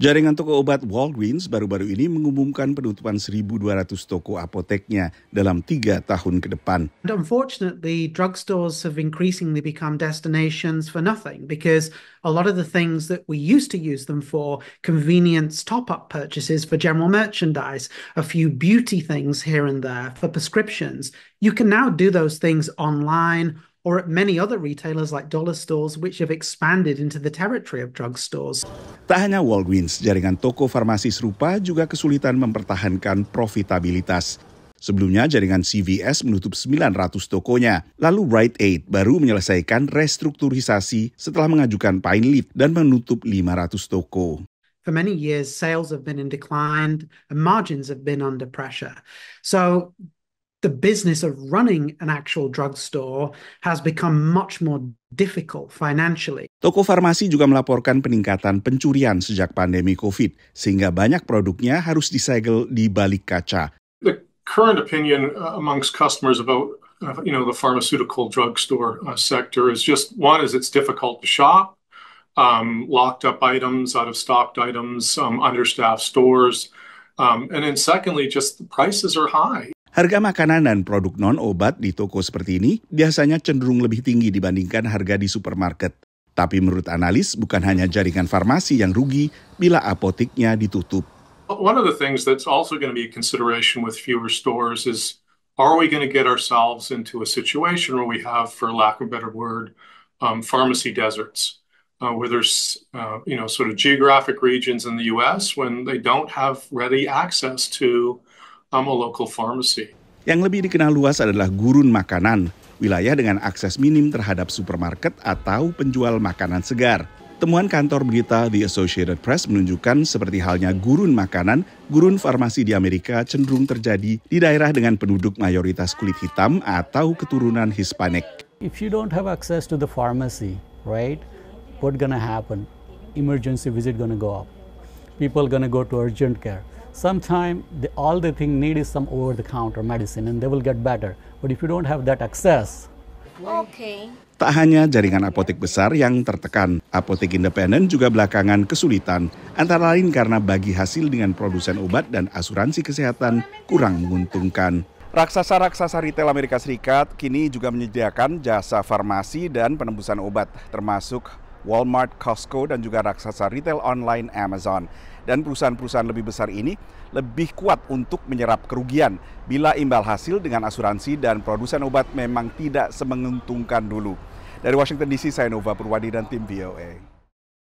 Jaringan toko obat Walgreens baru-baru ini mengumumkan penutupan 1.200 toko apoteknya dalam tiga tahun ke depan. Unfortunately, drugstores have increasingly become destinations for nothing because a lot of the things that we used to use them for, convenience top-up purchases for general merchandise, a few beauty things here and there for prescriptions, you can now do those things online or at many other retailers like dollar stores which have expanded into the territory of stores. Tak hanya Walgreens, jaringan toko farmasi serupa juga kesulitan mempertahankan profitabilitas. Sebelumnya, jaringan CVS menutup 900 tokonya. Lalu Rite Aid baru menyelesaikan restrukturisasi setelah mengajukan Pine Leaf dan menutup 500 toko. For many years, sales have been in decline and margins have been under pressure. So the business of running an actual drugstore has become much more difficult financially. Toko farmasi juga melaporkan peningkatan pencurian sejak pandemi COVID, sehingga banyak produknya harus disegel di balik kaca. The current opinion uh, amongst customers about uh, you know the pharmaceutical drugstore uh, sector is just one is it's difficult to shop, um, locked up items, out of stocked items, um, understaffed stores, um, and then secondly just the prices are high. Harga makanan dan produk non-obat di toko seperti ini biasanya cenderung lebih tinggi dibandingkan harga di supermarket. Tapi menurut analis, bukan hanya jaringan farmasi yang rugi bila apoteknya ditutup. One of the things that's also going to be a consideration with fewer stores is are we going to get ourselves into a situation where we have, for lack of a better word, um, pharmacy deserts, uh, where there's uh, you know sort of geographic regions in the U.S. when they don't have ready access to yang lebih dikenal luas adalah gurun makanan, wilayah dengan akses minim terhadap supermarket atau penjual makanan segar. Temuan kantor berita The Associated Press menunjukkan seperti halnya gurun makanan, gurun farmasi di Amerika cenderung terjadi di daerah dengan penduduk mayoritas kulit hitam atau keturunan Hispanik. If you don't have access to the pharmacy, right? What gonna happen? Emergency visit gonna go up. People gonna go to urgent care. Sometimes all they think need is some over-the-counter medicine and they will get better. But if you don't have that access, okay. Tak hanya jaringan apotek besar yang tertekan, apotek independen juga belakangan kesulitan, antara lain karena bagi hasil dengan produsen obat dan asuransi kesehatan kurang menguntungkan. Raksasa-raksasa retail Amerika Serikat kini juga menyediakan jasa farmasi dan penembusan obat, termasuk Walmart, Costco, dan juga raksasa retail online Amazon. Dan perusahaan-perusahaan lebih besar ini lebih kuat untuk menyerap kerugian bila imbal hasil dengan asuransi dan produsen obat memang tidak semenguntungkan dulu. Dari Washington DC, saya Nova Purwadi dan tim VOA.